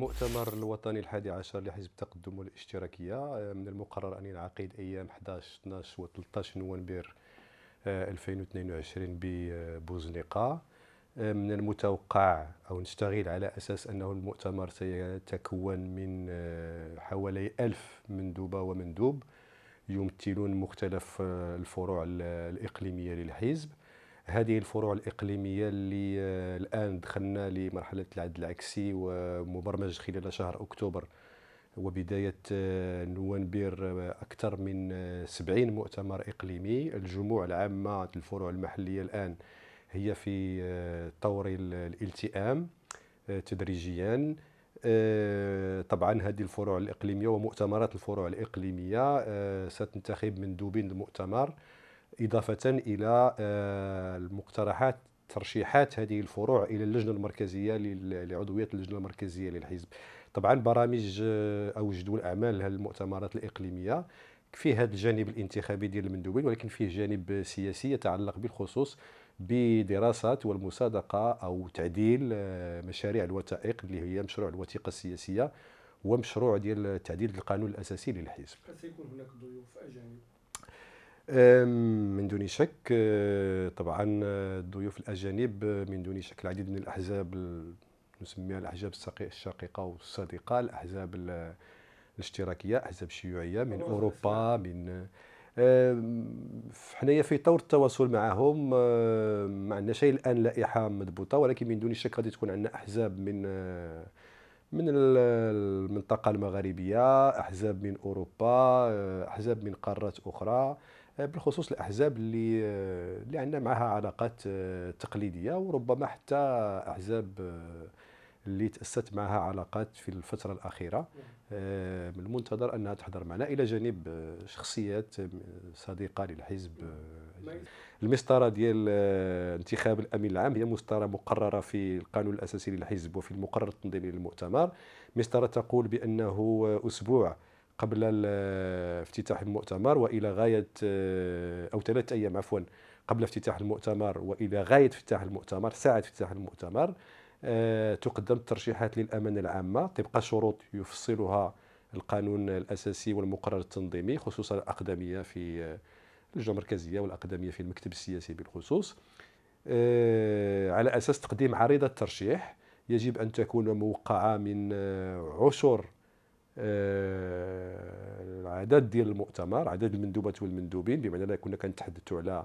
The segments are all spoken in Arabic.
مؤتمر الوطني الحادي عشر لحزب التقدم والاشتراكيه آه، من المقرر ان ينعقد ايام 11 12 و 13 نوفمبر 2022 آه، ببوزنيقه آه، من المتوقع او نشتغل على اساس انه المؤتمر سيتكون من حوالي ألف مندوبه ومندوب يمثلون مختلف الفروع الاقليميه للحزب هذه الفروع الإقليمية اللي آه، الآن دخلنا لمرحلة العد العكسي ومبرمج خلال شهر أكتوبر وبداية آه، نوفمبر آه، أكثر من 70 مؤتمر إقليمي الجموع العامة الفروع المحلية الآن هي في طور الالتئام تدريجيا طبعا هذه الفروع الإقليمية ومؤتمرات الفروع الإقليمية ستنتخب مندوبين المؤتمر إضافة إلى آه، المقترحات ترشيحات هذه الفروع الى اللجنه المركزيه لعضويه اللجنه المركزيه للحزب طبعا برامج آه، او جدول اعمال المؤتمرات الاقليميه في هذا الجانب الانتخابي ديال المندوبين ولكن فيه جانب سياسي يتعلق بالخصوص بدراسة والمصادقه او تعديل آه، مشاريع الوثائق اللي هي مشروع الوثيقه السياسيه ومشروع ديال تعديل القانون الاساسي للحزب. سيكون هناك ضيوف اجانب من دون شك آه، طبعا الضيوف آه، الاجانب آه، من دون شك العديد من الاحزاب نسميها الاحزاب الشقيقه والصديقه الاحزاب الاشتراكيه احزاب الشيوعيه من اوروبا من حنايا في طور التواصل معهم ما عندنا شيء الان لائحه مضبوطه ولكن من دون شك غادي تكون عندنا احزاب من من المنطقه المغاربيه احزاب من اوروبا احزاب من قارات اخرى بالخصوص الاحزاب اللي اللي عندنا معها علاقات آه، تقليديه وربما حتى احزاب آه، اللي تاسست معها علاقات في الفتره الاخيره آه، من المنتظر انها تحضر معنا الى جانب شخصيات صديقه للحزب المسطره ديال انتخاب الامين العام هي مسطره مقرره في القانون الاساسي للحزب وفي المقرر التنظيمي للمؤتمر مسطره تقول بانه اسبوع قبل افتتاح المؤتمر والى غايه آه، او ثلاثه ايام عفوا قبل افتتاح المؤتمر والى غايه افتتاح المؤتمر ساعه افتتاح المؤتمر آه، تقدم الترشيحات للامانه العامه طبق شروط يفصلها القانون الاساسي والمقرر التنظيمي خصوصا الاقدميه في آه، اللجنه المركزيه والاقدميه في المكتب السياسي بالخصوص على اساس تقديم عريضه الترشيح يجب ان تكون موقعه من عشر العدد ديال المؤتمر عدد المندوبات والمندوبين بمعنى الا كنا كنتحدثوا على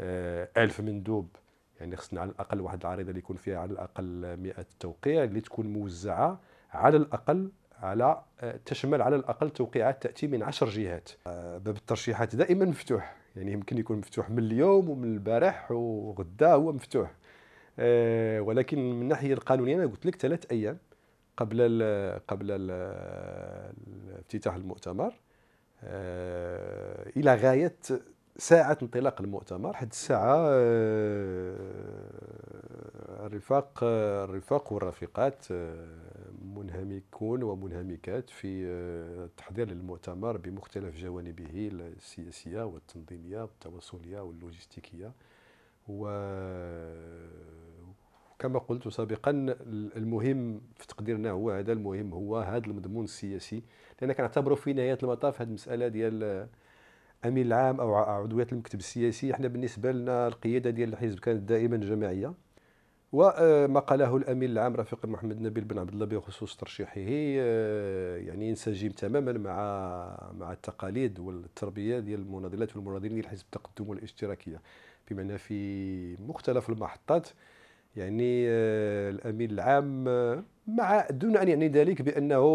1000 آه، مندوب يعني خصنا على الاقل واحد العريضه اللي يكون فيها على الاقل 100 توقيع اللي تكون موزعه على الاقل على آه، تشمل على الاقل توقيعات تاتي من 10 جهات آه، باب الترشيحات دائما مفتوح يعني يمكن يكون مفتوح من اليوم ومن البارح وغدا هو مفتوح ولكن من الناحيه القانونيه انا قلت لك ثلاث ايام قبل الـ قبل افتتاح المؤتمر آه، الى غايه ساعة انطلاق المؤتمر حد الساعة آه، الرفاق الرفاق والرفيقات آه، منهمكون ومنهمكات في التحضير للمؤتمر بمختلف جوانبه السياسية والتنظيمية والتواصلية واللوجستيكية و كما قلت سابقا المهم في تقديرنا هو هذا المهم هو هذا المضمون السياسي لان كنعتبروا في نهايه المطاف هذه المساله ديال امين العام او عضويه المكتب السياسي احنا بالنسبه لنا القياده ديال الحزب كانت دائما جماعيه وما آه، قاله الامين العام رفيق محمد نبيل بن عبد الله بخصوص ترشيحه آه، يعني ينسجم تماما مع مع التقاليد والتربيه ديال المناضلات والمناضلين ديال حزب التقدم والاشتراكيه بمعنى في مختلف المحطات يعني آه، الامين العام آه، مع دون ان يعني ذلك بانه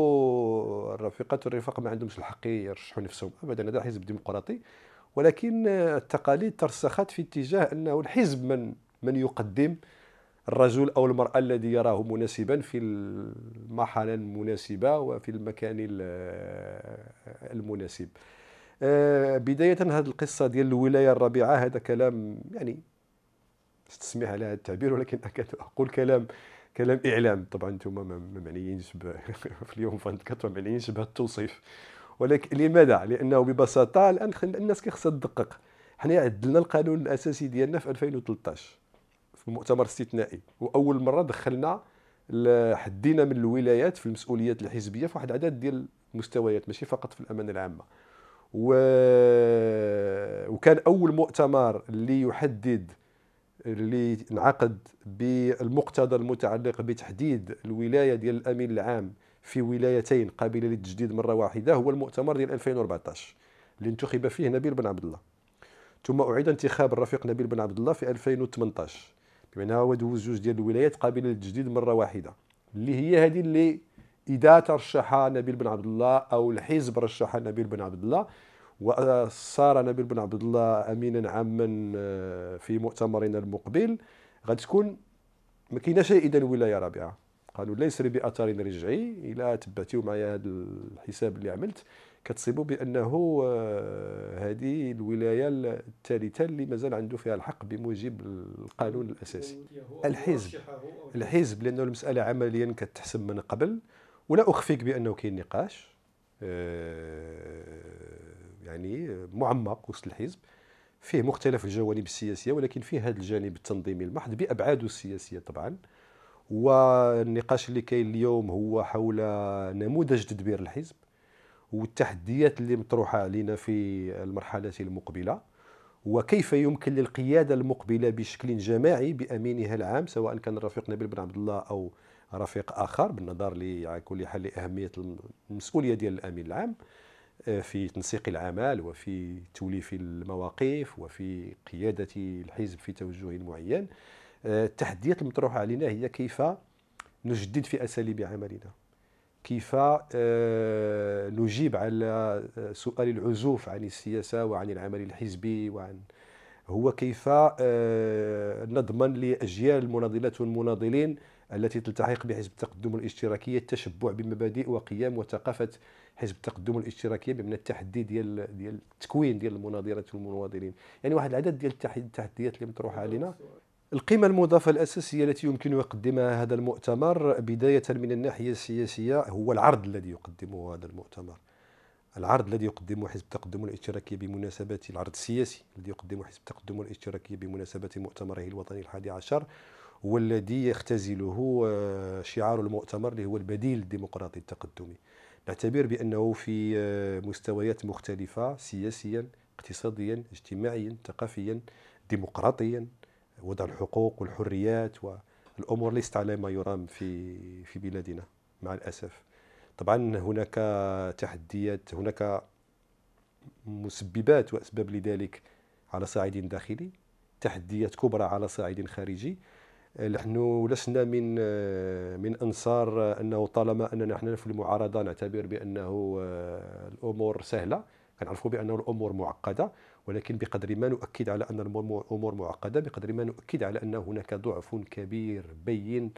الرفيقات والرفاق ما عندهمش الحق يرشحوا نفسهم ابدا هذا حزب ديمقراطي ولكن آه، التقاليد ترسخت في اتجاه انه الحزب من من يقدم الرجل او المراه الذي يراه مناسبا في المرحله المناسبه وفي المكان المناسب بدايه هذه القصه ديال الولايه الرابعه هذا كلام يعني تسمح على هذا التعبير ولكن اقول كلام كلام اعلام طبعا انتم ما معنيينش في اليوم 24 ما معنيينش بهذا التوصيف ولكن لماذا؟ لانه ببساطه الان الناس كيخصها تدقق حنا عدلنا القانون الاساسي ديالنا في 2013 في مؤتمر استثنائي واول مره دخلنا حدينا من الولايات في المسؤوليات الحزبيه في واحد العدد ديال المستويات ماشي فقط في الامانه العامه و... وكان اول مؤتمر اللي يحدد اللي انعقد بالمقتضى المتعلق بتحديد الولايه ديال الامين العام في ولايتين قابله للتجديد مره واحده هو المؤتمر ديال 2014 اللي انتخب فيه نبيل بن عبد الله ثم اعيد انتخاب الرفيق نبيل بن عبد الله في 2018 بمعنى هو دوز جوج ديال الولايات قابله للتجديد مره واحده اللي هي هذه اللي اذا ترشح نبيل بن عبد الله او الحزب رشح نبيل بن عبد الله وصار نبيل بن عبد الله امينا عاما آه، في مؤتمرنا المقبل غادي تكون ما كايناش اذا ولايه رابعه قالوا ليس يسري باثار رجعي الى تبعتيو معايا هذا الحساب اللي عملت كتصيبوا بانه هذه آه، الولايه الثالثه اللي مازال عنده فيها الحق بموجب القانون الاساسي الحزب الحزب لانه المساله عمليا كتحسم من قبل ولا اخفيك بانه كاين نقاش آه، يعني معمق وسط الحزب فيه مختلف الجوانب السياسية ولكن فيه هذا الجانب التنظيمي المحض بأبعاده السياسية طبعا والنقاش اللي كاين اليوم هو حول نموذج تدبير الحزب والتحديات اللي مطروحة علينا في المرحلة المقبلة وكيف يمكن للقيادة المقبلة بشكل جماعي بأمينها العام سواء كان رفيق نبيل بن عبد الله أو رفيق آخر بالنظر لكل حال لأهمية المسؤولية ديال الأمين العام في تنسيق العمل وفي توليف المواقف وفي قيادة الحزب في توجه معين آه، التحديات المطروحة علينا هي كيف نجدد في أساليب عملنا كيف آه، نجيب على سؤال العزوف عن السياسة وعن العمل الحزبي وعن هو كيف آه، نضمن لأجيال المناضلات والمناضلين التي تلتحق بحزب التقدم الاشتراكية التشبع بمبادئ وقيم وثقافة حزب التقدم الاشتراكية بمعنى التحدي ديال ديال التكوين ديال المناظرات والمناضلين يعني واحد العدد ديال التحديات اللي مطروحة علينا القيمة المضافة الأساسية التي يمكن يقدمها هذا المؤتمر بداية من الناحية السياسية هو العرض الذي يقدمه هذا المؤتمر العرض الذي يقدمه حزب التقدم الاشتراكي بمناسبة العرض السياسي الذي يقدمه حزب التقدم الاشتراكي بمناسبة مؤتمره الوطني الحادي عشر والذي يختزله آه، شعار المؤتمر اللي هو البديل الديمقراطي التقدمي نعتبر بأنه في آه، مستويات مختلفة سياسيا اقتصاديا اجتماعيا ثقافيا ديمقراطيا وضع الحقوق والحريات والأمور ليست على ما يرام في في بلادنا مع الأسف طبعا هناك تحديات هناك مسببات وأسباب لذلك على صعيد داخلي تحديات كبرى على صعيد خارجي نحن لسنا من من انصار انه طالما اننا نحن في المعارضه نعتبر بانه آه، الامور سهله كنعرفوا بان الامور معقده ولكن بقدر ما نؤكد على ان الامور معقده بقدر ما نؤكد على ان هناك ضعف كبير بين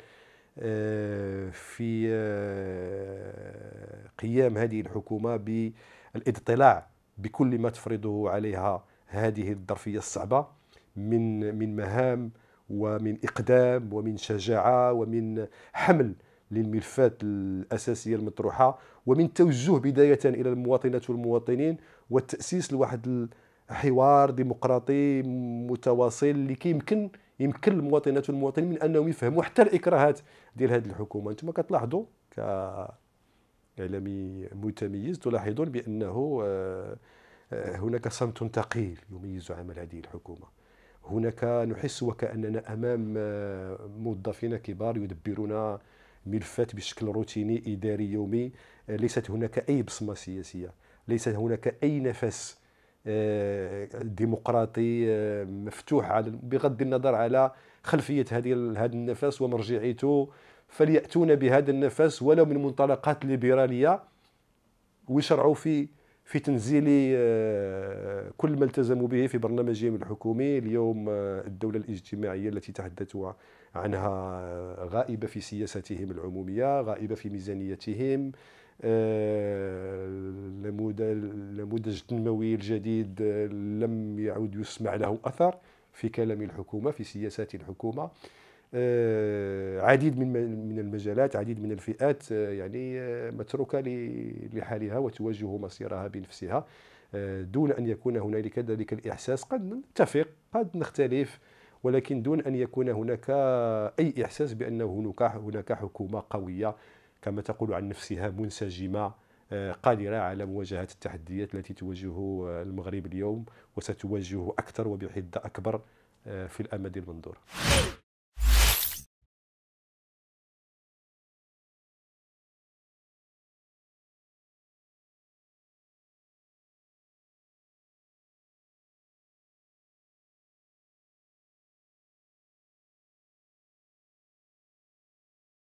آه، في آه، قيام هذه الحكومه بالاطلاع بكل ما تفرضه عليها هذه الظرفيه الصعبه من من مهام ومن إقدام ومن شجاعة ومن حمل للملفات الأساسية المطروحة ومن توجه بداية إلى المواطنات والمواطنين والتأسيس لواحد حوار ديمقراطي متواصل اللي كيمكن يمكن المواطنات والمواطنين من انهم يفهموا حتى الاكراهات ديال هذه الحكومه انتم كتلاحظوا ك اعلامي متميز تلاحظون بانه آه، آه، هناك صمت ثقيل يميز عمل هذه الحكومه هناك نحس وكأننا أمام آه، موظفين كبار يدبرون ملفات بشكل روتيني إداري يومي آه، ليست هناك أي بصمة سياسية ليس هناك أي نفس آه، ديمقراطي مفتوح على بغض النظر على خلفية هذه هذا النفس ومرجعيته فليأتون بهذا النفس ولو من منطلقات ليبرالية ويشرعوا في في تنزيل آه، كل ما التزموا به في برنامجهم الحكومي اليوم آه، الدولة الاجتماعية التي تحدثوا عنها غائبة في سياستهم العمومية غائبة في ميزانيتهم النموذج آه، التنموي الجديد لم يعود يسمع له أثر في كلام الحكومة في سياسات الحكومة آه، عديد من من المجالات عديد من الفئات آه، يعني آه، متروكه لحالها وتواجه مصيرها بنفسها دون ان يكون هنالك ذلك الاحساس قد نتفق قد نختلف ولكن دون ان يكون هناك اي احساس بان هناك حكومه قويه كما تقول عن نفسها منسجمه قادرة على مواجهة التحديات التي تواجه المغرب اليوم وستواجه أكثر وبحدة أكبر في الأمد المنظور